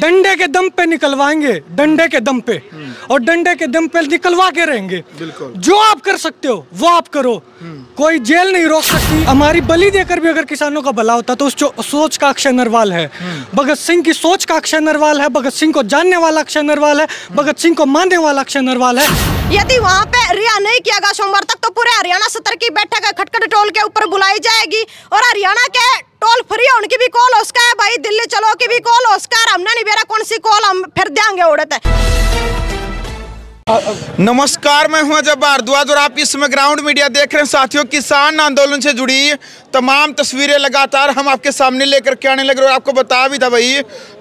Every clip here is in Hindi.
डंडे के दम पे निकलवाएंगे डंडे के दम पे हम्म। और डंडे के दम पे निकलवा के रहेंगे जो आप कर सकते हो वो आप करो हम्म। कोई जेल नहीं रोक सकती हमारी बलि देकर भी अगर किसानों का भला होता तो उस सोच का अक्षय नरवाल है हम्म। भगत सिंह की सोच का अक्षय नरवाल है भगत सिंह को जानने वाला अक्षय नरवाल है भगत सिंह को मानने वाला अक्षय नरवाल है यदि वहाँ पे रिहा नहीं किया गया सोमवार तक तो पूरे हरियाणा सत्र की बैठक खटखट टोल के ऊपर बुलाई जाएगी और हरियाणा के टोल फ्री है उनकी भी कॉल उसका है भाई दिल्ली चलो की भी कॉल उसका है हमने नहीं बेरा कौन सी कॉल हम फिर देंगे उड़ते नमस्कार मैं हूं अजय भारद्वाज और आप इस समय ग्राउंड मीडिया देख रहे हैं साथियों किसान आंदोलन से जुड़ी तमाम तस्वीरें लगातार हम आपके सामने लेकर के आने लग रहे और आपको बता भी था भाई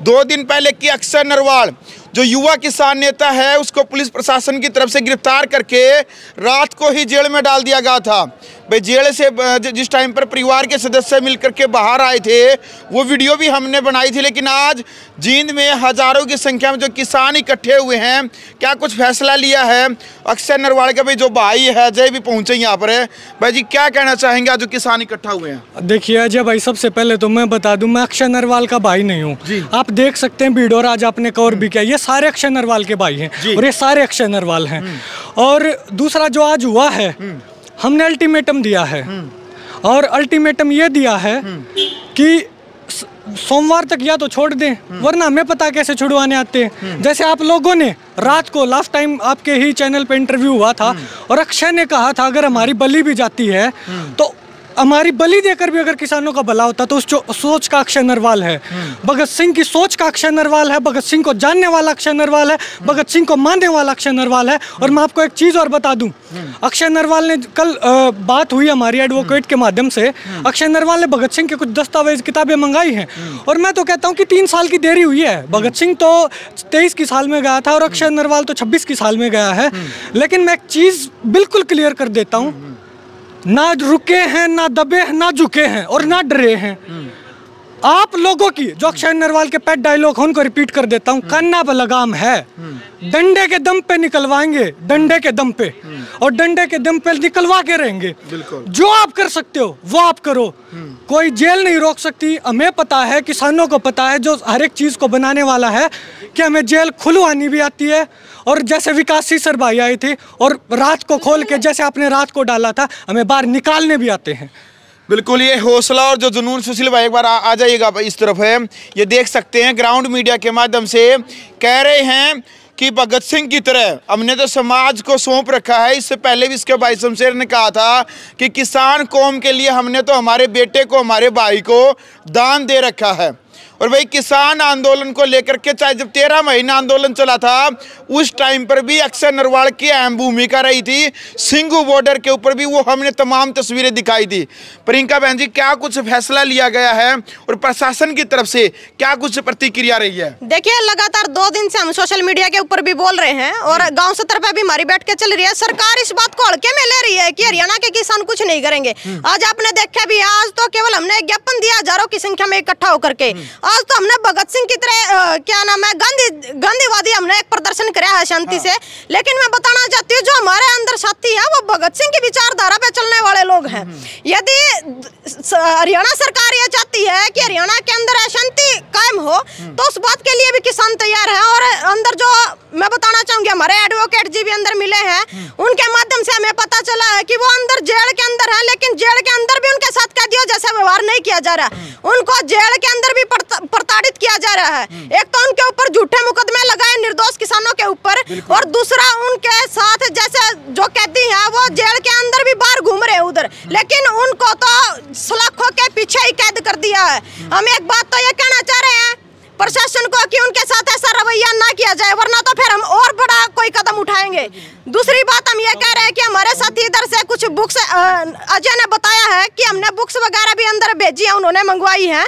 दो दिन पहले की अक्षय नरवाल जो युवा किसान नेता है उसको पुलिस प्रशासन की तरफ से गिरफ्तार करके रात को ही जेल में डाल दिया गया था भाई जेल से जिस टाइम पर परिवार के सदस्य मिलकर के बाहर आए थे वो वीडियो भी हमने बनाई थी लेकिन आज जींद में हज़ारों की संख्या में जो किसान इकट्ठे हुए हैं क्या कुछ फैसला लिया है अक्षय नरवाड़ का भाई जो भाई है अजय भी पहुँचे यहाँ पर है भाई जी क्या कहना चाहेंगे आज जो किसान इकट्ठा हुए हैं देखिए अजय भाई सबसे पहले तो मैं बता दूँ मैं अक्षय नरवाल का भाई नहीं हूँ आप देख सकते हैं भीड़ोर आज आपने कवर भी हम्म। किया ये सारे अक्षय नरवाल के भाई हैं और ये सारे अक्षय नरवाल हैं हम्म। और दूसरा जो आज हुआ है हम्म। हमने अल्टीमेटम दिया है हम्म। और अल्टीमेटम ये दिया है हम्म। कि सोमवार तक या तो छोड़ दें हम्म। वरना हमें पता कैसे छुड़वाने आते हैं जैसे आप लोगों ने रात को लास्ट टाइम आपके ही चैनल पे इंटरव्यू हुआ था और अक्षय ने कहा था अगर हमारी बलि भी जाती है तो हमारी बलि देकर भी अगर किसानों का भला होता तो उस सोच का अक्षय नरवाल है हम्म। भगत सिंह की सोच का अक्षय नरवाल है भगत सिंह को जानने वाला अक्षय नरवाल है भगत सिंह को मानने वाला अक्षय नरवाल है और मैं आपको एक चीज़ और बता दूं हम्म। अक्षय नरवाल ने कल आ, बात हुई हमारी एडवोकेट के हम्म। माध्यम से अक्षय नरवाल ने भगत सिंह के कुछ दस्तावेज किताबें मंगाई हैं और मैं तो कहता हूँ कि तीन साल की देरी हुई है भगत सिंह तो तेईस की साल में गया था और अक्षय नरवाल तो छब्बीस की साल में गया है लेकिन मैं एक चीज़ बिल्कुल क्लियर कर देता हूँ ना रुके हैं ना दबे हैं ना झुके हैं और ना डरे हैं आप लोगों की जो अक्षय नरवाल के पेट डायलॉग है उनको रिपीट कर देता हूँ कन्ना बलगाम है डंडे के दम पे निकलवाएंगे डंडे के दम पे और डंडे के दम पे निकलवा के रहेंगे जो आप कर सकते हो वो आप करो कोई जेल नहीं रोक सकती हमें पता है किसानों को पता है जो हर एक चीज़ को बनाने वाला है कि हमें जेल खुलवानी भी आती है और जैसे सी सर भाई आई थी और रात को खोल के जैसे आपने रात को डाला था हमें बाहर निकालने भी आते हैं बिल्कुल ये हौसला और जो जुनून सुशील भाई एक बार आ, आ जाइएगा इस तरफ है ये देख सकते हैं ग्राउंड मीडिया के माध्यम से कह रहे हैं कि भगत सिंह की तरह हमने तो समाज को सौंप रखा है इससे पहले भी इसके भाई शमशेर ने कहा था कि किसान कौम के लिए हमने तो हमारे बेटे को हमारे भाई को दान दे रखा है और भाई किसान आंदोलन को लेकर के चाहे जब तेरह महीना आंदोलन चला था उस टाइम पर भी अक्षय नरवाल की अहम भूमिका रही थी सिंगू बॉर्डर के ऊपर भी वो हमने तमाम तस्वीरें दिखाई थी प्रियंका बहन जी क्या कुछ फैसला लिया गया है और प्रशासन की तरफ से क्या कुछ प्रतिक्रिया रही है देखिए लगातार दो दिन से हम सोशल मीडिया के ऊपर भी बोल रहे हैं और हम्म। गाँव सत्र पे भी हमारी बैठ के चल रही है सरकार इस बात को हड़के में ले रही है की हरियाणा के किसान कुछ नहीं करेंगे हम्म। आज आपने देखा भी आज तो केवल हमने ज्ञापन दिया हजारों की संख्या में इकट्ठा होकर के हम्म। आज तो हमने भगत सिंह की तरह क्या नाम है गांधी गांधीवादी हमने दर्शन कराया है शांति हाँ। से लेकिन मैं बताना चाहती हूँ जो हमारे अंदर साथी है वो भगत सिंह की विचारधारा पे चलने वाले लोग हैं हम्म, हम्म। यदि हरियाणा सरकार ये चाहती है कि हरियाणा के अंदर अशांति कायम हो हम्म। तो उस बात के लिए भी किसान तैयार है और अंदर जो मैं बताना चाहूंगी हमारे एडवोकेट जी भी अंदर मिले हैं उनके माध्यम से हमें पता चला है कि वो अंदर जेल के अंदर है लेकिन जेल के अंदर भी उनके साथ कैदियों जैसा व्यवहार नहीं किया जा रहा उनको जेल के अंदर भी प्रताड़ित किया जा रहा है एक तो उनके ऊपर झूठे मुकदमे लगाए निर्दोष किसान किसानों के ऊपर और दूसरा उनके साथ जैसे जो कैदी है वो जेल के अंदर भी बाहर घूम रहे उधर लेकिन उनको तो सलाखों के पीछे ही कैद कर दिया है हम एक बात तो ये कहना चाह रहे हैं प्रशासन को कि उनके साथ ऐसा रवैया ना किया जाए वरना तो फिर हम और बड़ा कोई कदम उठाएंगे दूसरी बात हम ये कह रहे हैं कि हमारे साथ इधर से कुछ बुक्स अजय ने बताया है कि हमने बुक्स वगैरह भी अंदर भेजी है उन्होंने मंगवाई है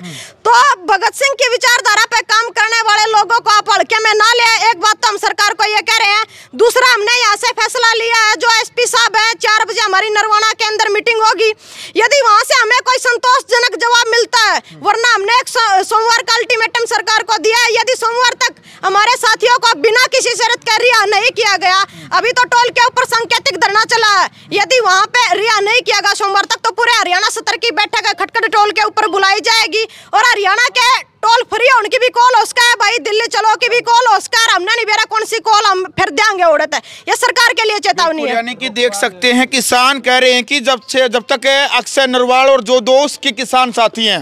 तो भगत सिंह की विचारधारा पे काम करने वाले लोगों को आप हड़के में ना ले एक बात तो हम सरकार को ये कह रहे हैं दूसरा हमने यहाँ से फैसला लिया है जो एस साहब है चार बजे हमारी नरवाना के अंदर मीटिंग होगी यदि वहाँ से हमें कोई संतोषजनक जवाब मिलता है वरना हमने एक सोमवार का अल्टीमेटम सरकार सरकार को दिया है यदि सोमवार तक हमारे साथियों को बिना किसी शर्त के रिहा नहीं किया गया अभी तो टोल के ऊपर संकेतिक धरना चला है यदि वहाँ पे रिहा नहीं किया गया सोमवार तक तो पूरे हरियाणा सत्र की बैठक खटखट टोल के ऊपर बुलाई जाएगी और हरियाणा के टोल फ्री है उनकी भी कॉल उसका है भाई दिल्ली चलो की भी कॉल उसका है हमने नहीं बेरा कौन सी कॉल हम फिर देंगे उड़ते ये सरकार के लिए चेतावनी है यानी कि देख सकते हैं किसान कह रहे हैं कि जब से जब तक अक्षय नरवाल और जो दोस्त के किसान साथी हैं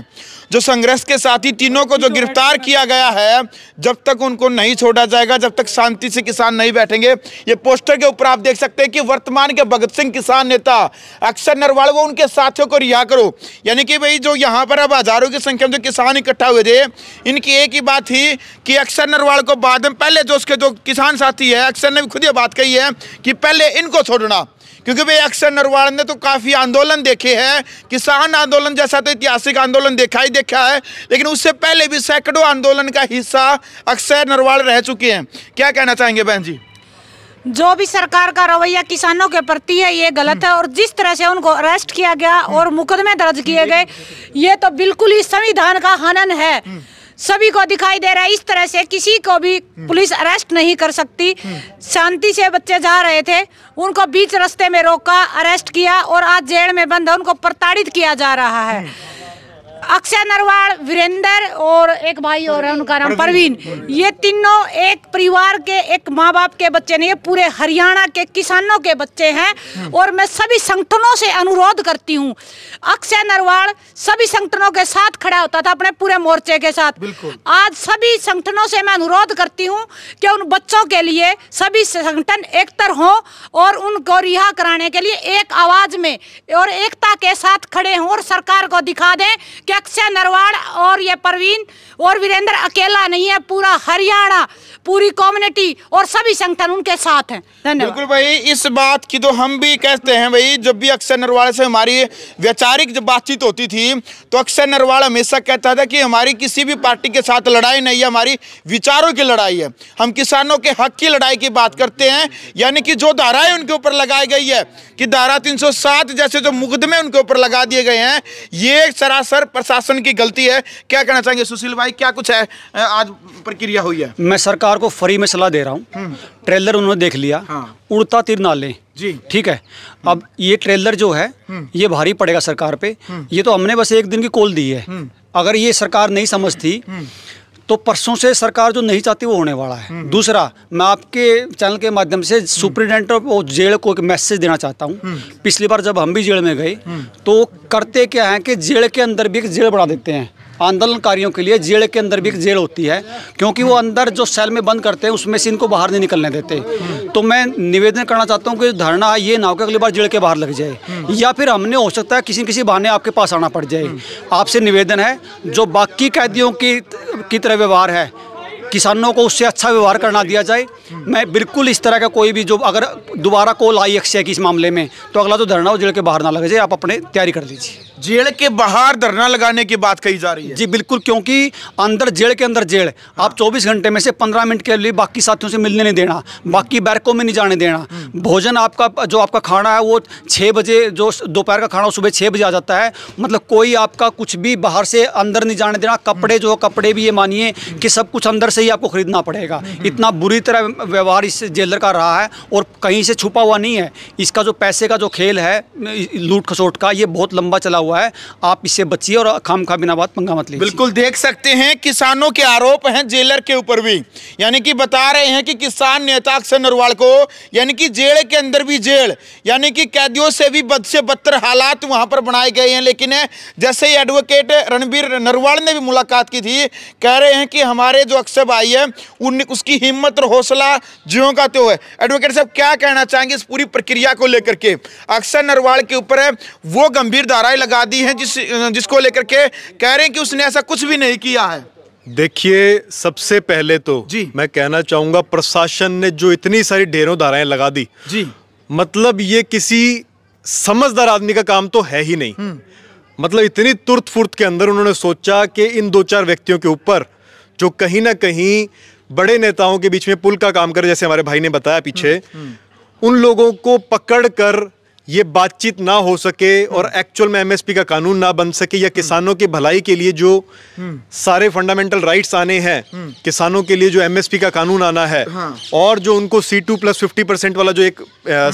जो संघर्ष के साथी तीनों को जो गिरफ्तार किया गया है जब तक उनको नहीं छोड़ा जाएगा जब तक शांति से किसान नहीं बैठेंगे ये पोस्टर के ऊपर आप देख सकते हैं कि वर्तमान के भगत सिंह किसान नेता अक्षर नरवाल वो उनके साथियों को रिहा करो यानी कि भाई जो यहाँ पर अब हजारों की संख्या में जो किसान इकट्ठा हुए थे इनकी एक ही बात थी कि अक्षर नरवाल को बाद में पहले जो उसके जो किसान साथी है अक्षर ने भी खुद ये बात कही है कि पहले इनको छोड़ना क्योंकि भाई अक्षर नरवाल ने तो काफ़ी आंदोलन देखे हैं किसान आंदोलन जैसा तो ऐतिहासिक आंदोलन देखा ही देखा है लेकिन उससे पहले भी सैकड़ों आंदोलन का हिस्सा अक्षर नरवाड़ रह चुके हैं क्या कहना चाहेंगे बहन जी जो भी सरकार का रवैया किसानों के प्रति है ये गलत है और जिस तरह से उनको अरेस्ट किया गया और मुकदमे दर्ज किए गए ये तो बिल्कुल ही संविधान का हनन है सभी को दिखाई दे रहा है इस तरह से किसी को भी हम्म। पुलिस अरेस्ट नहीं कर सकती हम्म। शांति से बच्चे जा रहे थे उनको बीच रास्ते में रोका अरेस्ट किया और आज जेल में बंद है उनको प्रताड़ित किया जा रहा है हम्म। अक्षय नरवाल वीरेंद्र और एक भाई और है उनका नाम परवीन ये तीनों एक परिवार के एक माँ बाप के बच्चे नहीं ये पूरे हरियाणा के किसानों के बच्चे हैं हाँ। और मैं सभी संगठनों से अनुरोध करती हूँ अक्षय नरवाल सभी संगठनों के साथ खड़ा होता था अपने पूरे मोर्चे के साथ आज सभी संगठनों से मैं अनुरोध करती हूँ कि उन बच्चों के लिए सभी संगठन एकतर हों और उनको रिहा कराने के लिए एक आवाज में और एकता के साथ खड़े हों और सरकार को दिखा दें अध्यक्ष नरवाड़ और ये परवीन और वीरेंद्र अकेला नहीं है पूरा हरियाणा पूरी कम्युनिटी और सभी संगठन उनके साथ हैं धन्यवाद बिल्कुल भाई इस बात की तो हम भी कहते हैं भाई जब भी अक्षय नरवाल से हमारी वैचारिक जब बातचीत होती थी तो अक्षय नरवाल हमेशा कहता था कि हमारी किसी भी पार्टी के साथ लड़ाई नहीं है हमारी विचारों की लड़ाई है हम किसानों के हक की लड़ाई की बात करते हैं यानी कि जो धाराएं उनके ऊपर लगाई गई है कि धारा तीन जैसे जो मुकदमे उनके ऊपर लगा दिए गए हैं ये सरासर प्रशासन की गलती है क्या कहना चाहेंगे सुशील भाई भाई क्या कुछ है आज प्रक्रिया हुई है मैं सरकार को फ्री में सलाह दे रहा हूँ हम्म। ट्रेलर उन्होंने देख लिया हाँ। उड़ता तिर नाले जी ठीक है अब हम्म। ये ट्रेलर जो है हम्म। ये भारी पड़ेगा सरकार पे ये तो हमने बस एक दिन की कोल दी है अगर ये सरकार नहीं समझती तो परसों से सरकार जो नहीं चाहती वो होने वाला है दूसरा मैं आपके चैनल के माध्यम से सुप्रिंटेंडेंट ऑफ जेल को एक मैसेज देना चाहता हूँ पिछली बार जब हम भी जेल में गए तो करते क्या है कि जेल के अंदर भी एक जेल बना देते हैं आंदोलनकारियों के लिए जेल के अंदर भी एक जेल होती है क्योंकि वो अंदर जो सेल में बंद करते हैं उसमें से इनको बाहर नहीं निकलने देते तो मैं निवेदन करना चाहता हूँ कि धरना ये ना हो कि अगली बार जेल के बाहर लग जाए या फिर हमने हो सकता है किसी किसी बहाने आपके पास आना पड़ जाए आपसे निवेदन है जो बाकी कैदियों की, की तरह व्यवहार है किसानों को उससे अच्छा व्यवहार करना दिया जाए मैं बिल्कुल इस तरह का कोई भी जो अगर दोबारा कॉल आई है कि इस मामले में तो अगला जो तो धरना हो जेल के बाहर ना लगे जाए आप अपने तैयारी कर लीजिए जेल के बाहर धरना लगाने की बात कही जा रही है जी बिल्कुल क्योंकि अंदर जेल के अंदर जेल आप 24 घंटे में से 15 मिनट के लिए बाकी साथियों से मिलने नहीं देना बाकी बैरकों में नहीं जाने देना भोजन आपका जो आपका खाना है वो छः बजे जो दोपहर का खाना सुबह छः बजे आ जाता है मतलब कोई आपका कुछ भी बाहर से अंदर नहीं जाने देना कपड़े जो कपड़े भी ये मानिए कि सब कुछ अंदर से से ही आपको ख़रीदना पड़ेगा हम्म। इतना बुरी तरह व्यवहार इस जेलर का रहा है और कहीं से छुपा हुआ नहीं है इसका जो पैसे का जो खेल है लूट खसोट का ये बहुत लंबा चला हुआ है आप इससे बचिए और खाम खा बिना बात पंगा मत लीजिए बिल्कुल देख सकते हैं किसानों के आरोप हैं जेलर के ऊपर भी यानी कि बता रहे हैं कि किसान नेता अक्षर नरवाल को यानी कि जेल के अंदर भी जेल यानी कि कैदियों से भी बद से बदतर हालात वहां पर बनाए गए हैं लेकिन जैसे ही एडवोकेट रणबीर नरवाल ने भी मुलाकात की थी कह रहे हैं कि हमारे जो अक्षय करीब आई है उन उसकी हिम्मत और हौसला ज्यों का त्यो है एडवोकेट साहब क्या कहना चाहेंगे इस पूरी प्रक्रिया को लेकर के अक्सर नरवाल के ऊपर है वो गंभीर धाराएं लगा दी हैं जिस जिसको लेकर के कह रहे हैं कि उसने ऐसा कुछ भी नहीं किया है देखिए सबसे पहले तो जी मैं कहना चाहूंगा प्रशासन ने जो इतनी सारी ढेरों धाराएं लगा दी जी मतलब ये किसी समझदार आदमी का काम तो है ही नहीं हम्म। मतलब इतनी तुरत फुर्त के अंदर उन्होंने सोचा कि इन दो चार व्यक्तियों के ऊपर जो कहीं ना कहीं बड़े नेताओं के बीच में पुल का काम कर जैसे हमारे भाई ने बताया पीछे हम्म, हम्म। उन लोगों को पकड़ कर ये बातचीत ना हो सके और एक्चुअल हम्म। में एमएसपी का कानून ना बन सके या किसानों की भलाई के लिए जो सारे फंडामेंटल राइट्स आने हैं किसानों के लिए जो एमएसपी का कानून आना है हाँ। और जो उनको C two plus fifty percent वाला जो एक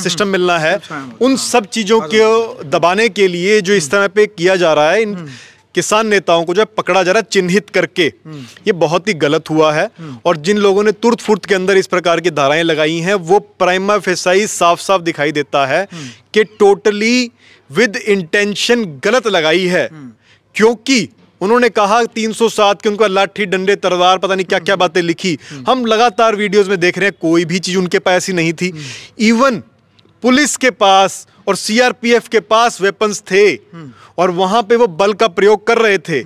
सिस्टम मिलना है उन हाँ। सब चीज़ों हाँ। को दबाने के लिए जो इस तरह पे किया जा रहा है किसान नेताओं को जो है पकड़ा जा रहा है चिन्हित करके ये बहुत ही गलत हुआ है और जिन लोगों ने तुर्त फुर्त के अंदर इस प्रकार की धाराएं लगाई हैं वो प्राइमा फेसाई साफ साफ दिखाई देता है कि टोटली विद इंटेंशन गलत लगाई है क्योंकि उन्होंने कहा 307 के उनका लाठी डंडे तलवार पता नहीं क्या क्या बातें लिखी हम लगातार वीडियोस में देख रहे हैं कोई भी चीज़ उनके पास ही नहीं थी इवन पुलिस के पास और सीआरपीएफ के पास वेपन्स थे और वहां पे वो बल का प्रयोग कर रहे थे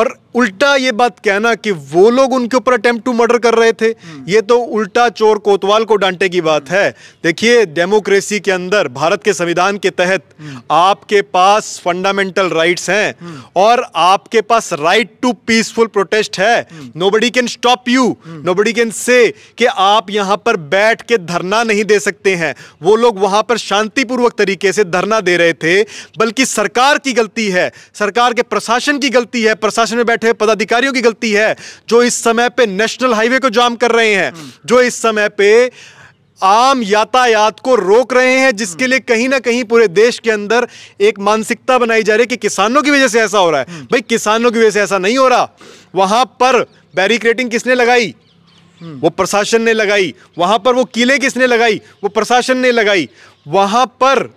और उल्टा ये बात कहना कि वो लोग उनके ऊपर अटेम्प्ट टू मर्डर कर रहे थे हम्म। ये तो उल्टा चोर कोतवाल को डांटे की बात है देखिए डेमोक्रेसी के अंदर भारत के संविधान के तहत हम्म। आपके पास फंडामेंटल राइट्स हैं हम्म। और आपके पास राइट टू पीसफुल प्रोटेस्ट है nobody can stop you nobody can say कि आप यहां पर बैठ के धरना नहीं दे सकते हैं वो लोग वहां पर शांतिपूर्वक तरीके से धरना दे रहे थे बल्कि सरकार की गलती है सरकार के प्रशासन की गलती है प्रशासन में बैठ बैठे पदाधिकारियों की गलती है जो इस समय पे नेशनल हाईवे को जाम कर रहे हैं जो इस समय पे आम यातायात को रोक रहे हैं जिसके लिए कहीं ना कहीं पूरे देश के अंदर एक मानसिकता बनाई जा रही है कि किसानों की वजह से ऐसा हो रहा है भाई किसानों की वजह से ऐसा नहीं हो रहा वहां पर बैरिकेटिंग किसने लगाई वो प्रशासन ने लगाई वहां पर वो किले किसने लगाई वो प्रशासन ने लगाई वहां पर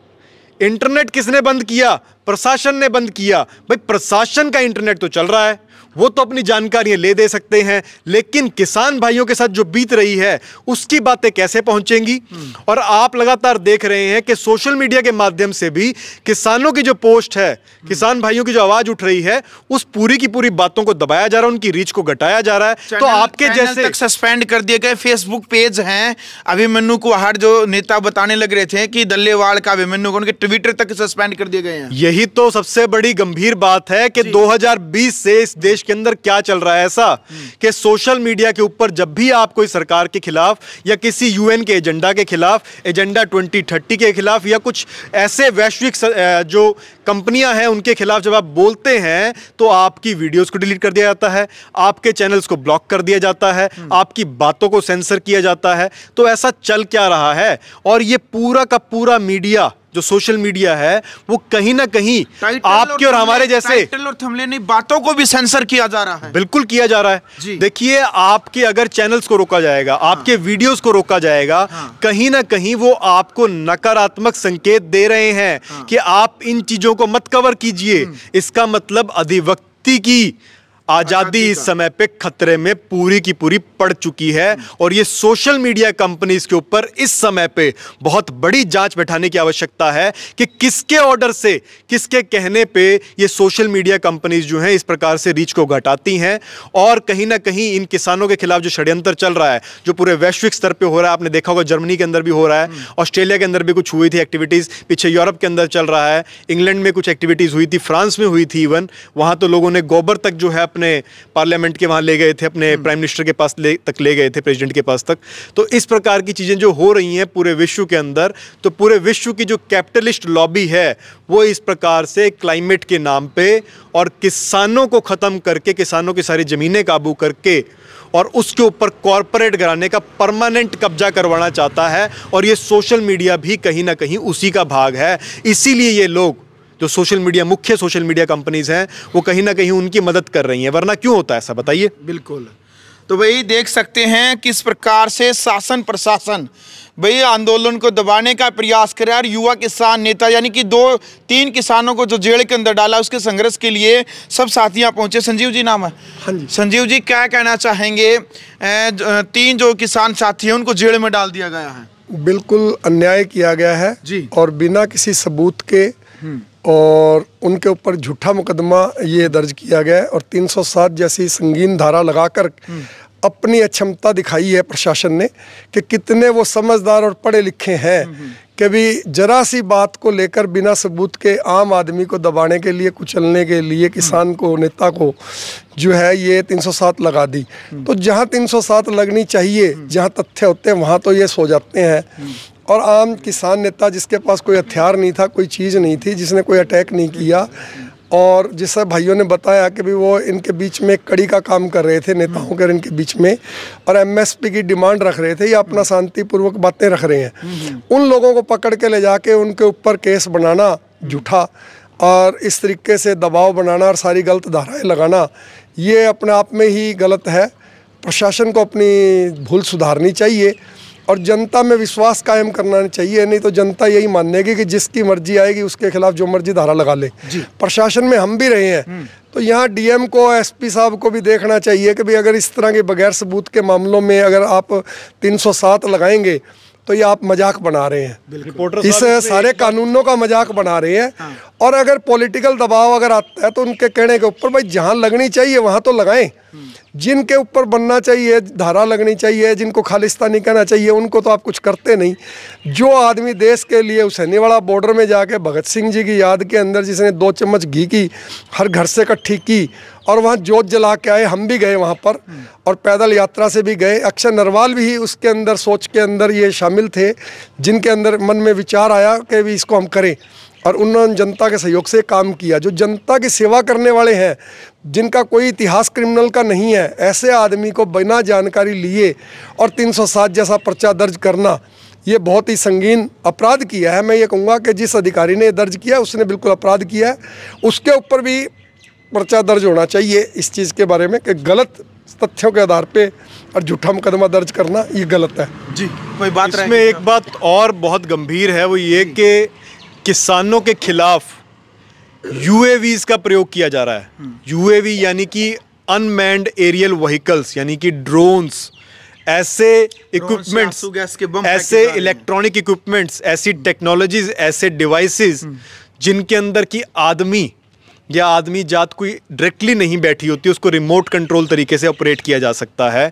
इंटरनेट किसने बंद किया प्रशासन ने बंद किया भाई प्रशासन का इंटरनेट तो चल रहा है वो तो अपनी जानकारियां ले दे सकते हैं लेकिन किसान भाइयों के साथ जो बीत रही है उसकी बातें कैसे पहुंचेंगी हम्म। और आप लगातार देख रहे हैं कि सोशल मीडिया के माध्यम से भी किसानों की जो पोस्ट है हम्म। किसान भाइयों की जो आवाज उठ रही है उस पूरी की पूरी बातों को दबाया जा रहा है उनकी रीच को घटाया जा रहा है तो आपके जैसे सस्पेंड कर दिए गए फेसबुक पेज हैं अभिमन्यु को हर जो नेता बताने लग रहे थे कि दल्लेवाड़ का अभिमन्यु को उनके ट्विटर तक सस्पेंड कर दिए गए हैं यही तो सबसे बड़ी गंभीर बात है कि दो से इस देश के अंदर क्या चल रहा है ऐसा कि सोशल मीडिया के ऊपर जब भी आप कोई सरकार के खिलाफ या किसी यूएन के एजेंडा के खिलाफ एजेंडा 2030 के खिलाफ या कुछ ऐसे वैश्विक जो कंपनियां हैं उनके खिलाफ जब आप बोलते हैं तो आपकी वीडियोज को डिलीट कर दिया जाता है आपके चैनल्स को ब्लॉक कर दिया जाता है हम्म। आपकी बातों को सेंसर किया जाता है तो ऐसा चल क्या रहा है और ये पूरा का पूरा मीडिया जो सोशल मीडिया है वो कहीं ना कहीं आपके और, और हमारे जैसे और नहीं बातों को भी सेंसर किया जा रहा है बिल्कुल किया जा रहा है देखिए आपके अगर चैनल्स को रोका जाएगा हाँ। आपके वीडियोस को रोका जाएगा हाँ। कहीं ना कहीं वो आपको नकारात्मक संकेत दे रहे हैं हाँ। कि आप इन चीजों को मत कवर कीजिए हम्म। इसका मतलब अधिवक्ति की आज़ादी इस समय पे खतरे में पूरी की पूरी पड़ चुकी है और ये सोशल मीडिया कंपनीज के ऊपर इस समय पे बहुत बड़ी जांच बैठाने की आवश्यकता है कि किसके ऑर्डर से किसके कहने पे ये सोशल मीडिया कंपनीज जो हैं इस प्रकार से रीच को घटाती हैं और कहीं ना कहीं इन किसानों के खिलाफ जो षड्यंत्र चल रहा है जो पूरे वैश्विक स्तर पर हो रहा है आपने देखा होगा जर्मनी के अंदर भी हो रहा है हम्म। ऑस्ट्रेलिया के अंदर भी कुछ हुई थी एक्टिविटीज़ पीछे यूरोप के अंदर चल रहा है इंग्लैंड में कुछ एक्टिविटीज़ हुई थी फ्रांस में हुई थी इवन वहाँ तो लोगों ने गोबर तक जो है अपने पार्लियामेंट के वहाँ ले गए थे अपने हम्म। प्राइम मिनिस्टर के पास ले तक ले गए थे प्रेसिडेंट के पास तक तो इस प्रकार की चीज़ें जो हो रही हैं पूरे विश्व के अंदर तो पूरे विश्व की जो कैपिटलिस्ट लॉबी है वो इस प्रकार से क्लाइमेट के नाम पर और किसानों को ख़त्म करके किसानों की सारी ज़मीनें काबू करके और उसके ऊपर कॉरपोरेट कराने का परमानेंट कब्जा करवाना चाहता है और ये सोशल मीडिया भी कहीं ना कहीं उसी का भाग है इसीलिए ये लोग जो सोशल मीडिया मुख्य सोशल मीडिया कंपनीज हैं वो कहीं ना कहीं उनकी मदद कर रही हैं वरना क्यों होता है ऐसा बताइए बिल्कुल तो वही देख सकते हैं किस प्रकार से शासन प्रशासन भाई आंदोलन को दबाने का प्रयास कर रहा है और युवा किसान नेता यानी कि दो तीन किसानों को जो जेल के अंदर डाला उसके संघर्ष के लिए सब साथियां पहुंचे संजीव जी नाम है हाँ जी संजीव जी क्या कहना चाहेंगे तीन जो किसान साथी हैं उनको जेल में डाल दिया गया है बिल्कुल अन्याय किया गया है जी और बिना किसी सबूत के हम्म। और उनके ऊपर झूठा मुकदमा ये दर्ज किया गया है और 307 जैसी संगीन धारा लगाकर हम्म। अपनी अक्षमता दिखाई है प्रशासन ने कि कितने वो समझदार और पढ़े लिखे हैं हम्म, हम्म। कि भी जरा सी बात को लेकर बिना सबूत के आम आदमी को दबाने के लिए कुचलने के लिए किसान को नेता को जो है ये 307 लगा दी तो जहाँ 307 लगनी चाहिए जहाँ तथ्य होते हैं वहाँ तो ये सो जाते हैं और आम किसान नेता जिसके पास कोई हथियार नहीं था कोई चीज़ नहीं थी जिसने कोई अटैक नहीं किया और जिससे भाइयों ने बताया कि भी वो इनके बीच में कड़ी का काम कर रहे थे नेताओं के इनके बीच में और एमएसपी की डिमांड रख रहे थे या अपना शांतिपूर्वक बातें रख रहे हैं उन लोगों को पकड़ के ले जाके उनके ऊपर केस बनाना झूठा और इस तरीके से दबाव बनाना और सारी गलत धाराएँ लगाना ये अपने आप में ही गलत है प्रशासन को अपनी भूल सुधारनी चाहिए और जनता में विश्वास कायम करना चाहिए नहीं तो जनता यही मानेगी कि जिसकी मर्जी आएगी उसके खिलाफ जो मर्जी धारा लगा ले प्रशासन में हम भी रहे हैं हम्म। तो यहाँ डीएम को एसपी साहब को भी देखना चाहिए कि भाई अगर इस तरह के बगैर सबूत के मामलों में अगर आप 307 लगाएंगे तो ये आप मजाक बना रहे हैं इस सारे कानूनों का मजाक बना रहे हैं हाँ। और अगर पॉलिटिकल दबाव अगर आता है तो उनके कहने के ऊपर भाई जहाँ लगनी चाहिए वहाँ तो लगाएं हम्म। जिनके ऊपर बनना चाहिए धारा लगनी चाहिए जिनको खालिस्तानी कहना चाहिए उनको तो आप कुछ करते नहीं जो आदमी देश के लिए हुसैनी बॉर्डर में जाके भगत सिंह जी की याद के अंदर जिसने दो चम्मच घी की हर घर से इकट्ठी की और वहाँ जोत जला के आए हम भी गए वहाँ पर और पैदल यात्रा से भी गए अक्षय नरवाल भी उसके अंदर सोच के अंदर ये शामिल थे जिनके अंदर मन में विचार आया कि भी इसको हम करें और उन्होंने जनता के सहयोग से काम किया जो जनता की सेवा करने वाले हैं जिनका कोई इतिहास क्रिमिनल का नहीं है ऐसे आदमी को बिना जानकारी लिए और 307 जैसा पर्चा दर्ज करना ये बहुत ही संगीन अपराध किया है मैं ये कहूँगा कि जिस अधिकारी ने दर्ज किया उसने बिल्कुल अपराध किया है उसके ऊपर भी पर्चा दर्ज होना चाहिए इस चीज़ के बारे में कि गलत तथ्यों के आधार पे और झूठा मुकदमा दर्ज करना ये गलत है जी कोई बात इसमें एक बात और बहुत गंभीर है वो ये कि किसानों के खिलाफ यूएवीज का प्रयोग किया जा रहा है यूएवी यानी कि अनमैंड एरियल व्हीकल्स यानी कि ड्रोन्स ऐसे इक्विपमेंट्स ऐसे इलेक्ट्रॉनिक इक्विपमेंट्स ऐसी टेक्नोलॉजीज ऐसे डिवाइसेस हम्म। जिनके अंदर की आदमी या आदमी जात कोई डायरेक्टली नहीं बैठी होती उसको रिमोट कंट्रोल तरीके से ऑपरेट किया जा सकता है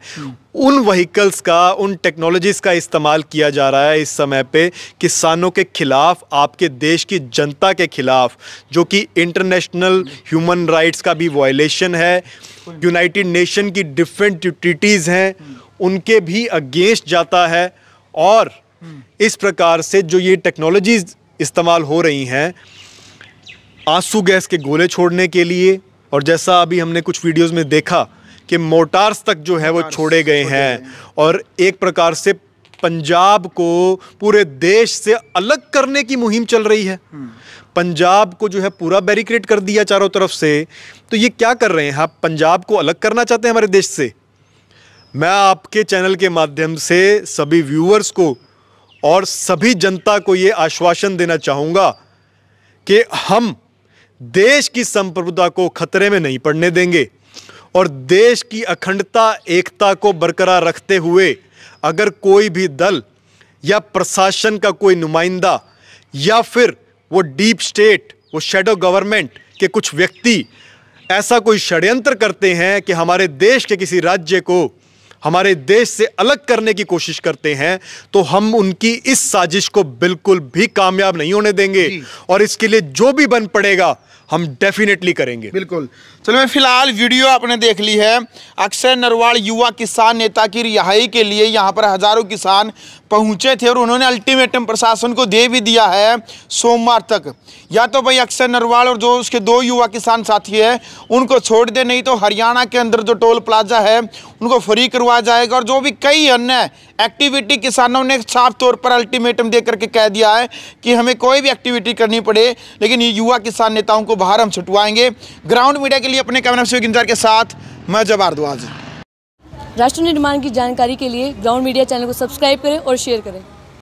उन व्हीकल्स का उन टेक्नोलॉजीज़ का इस्तेमाल किया जा रहा है इस समय पे किसानों के ख़िलाफ़ आपके देश की जनता के ख़िलाफ़ जो कि इंटरनेशनल ह्यूमन राइट्स का भी वायलेशन है यूनाइटेड नेशन की डिफरेंट ट्रिटीज़ हैं उनके भी अगेंस्ट जाता है और इस प्रकार से जो ये टेक्नोलॉजीज़ इस्तेमाल हो रही हैं आंसू गैस के गोले छोड़ने के लिए और जैसा अभी हमने कुछ वीडियोस में देखा कि मोटार्स तक जो है वो छोड़े गए हैं और एक प्रकार से पंजाब को पूरे देश से अलग करने की मुहिम चल रही है हम्म। पंजाब को जो है पूरा बैरिकेड कर दिया चारों तरफ से तो ये क्या कर रहे हैं आप पंजाब को अलग करना चाहते हैं हमारे देश से मैं आपके चैनल के माध्यम से सभी व्यूअर्स को और सभी जनता को ये आश्वासन देना चाहूँगा कि हम देश की संप्रभुता को खतरे में नहीं पड़ने देंगे और देश की अखंडता एकता को बरकरार रखते हुए अगर कोई भी दल या प्रशासन का कोई नुमाइंदा या फिर वो डीप स्टेट वो शेडो गवर्नमेंट के कुछ व्यक्ति ऐसा कोई षड्यंत्र करते हैं कि हमारे देश के किसी राज्य को हमारे देश से अलग करने की कोशिश करते हैं तो हम उनकी इस साजिश को बिल्कुल भी कामयाब नहीं होने देंगे और इसके लिए जो भी बन पड़ेगा हम डेफिनेटली करेंगे बिल्कुल चलो मैं फिलहाल वीडियो आपने देख ली है अक्षय नरवाल युवा किसान नेता की रिहाई के लिए यहाँ पर हज़ारों किसान पहुँचे थे और उन्होंने अल्टीमेटम प्रशासन को दे भी दिया है सोमवार तक या तो भाई अक्षय नरवाल और जो उसके दो युवा किसान साथी है उनको छोड़ दे नहीं तो हरियाणा के अंदर जो टोल प्लाजा है उनको फ्री करवा जाएगा और जो भी कई अन्य एक्टिविटी किसानों ने साफ तौर पर अल्टीमेटम दे करके कह दिया है कि हमें कोई भी एक्टिविटी करनी पड़े लेकिन युवा किसान नेताओं को बाहर हम छुटवाएंगे ग्राउंड मीडिया के लिए लिए अपने कैमरा इंतजार के साथ मैं जबारद्वाज राष्ट्र निर्माण की जानकारी के लिए ग्राउंड मीडिया चैनल को सब्सक्राइब करें और शेयर करें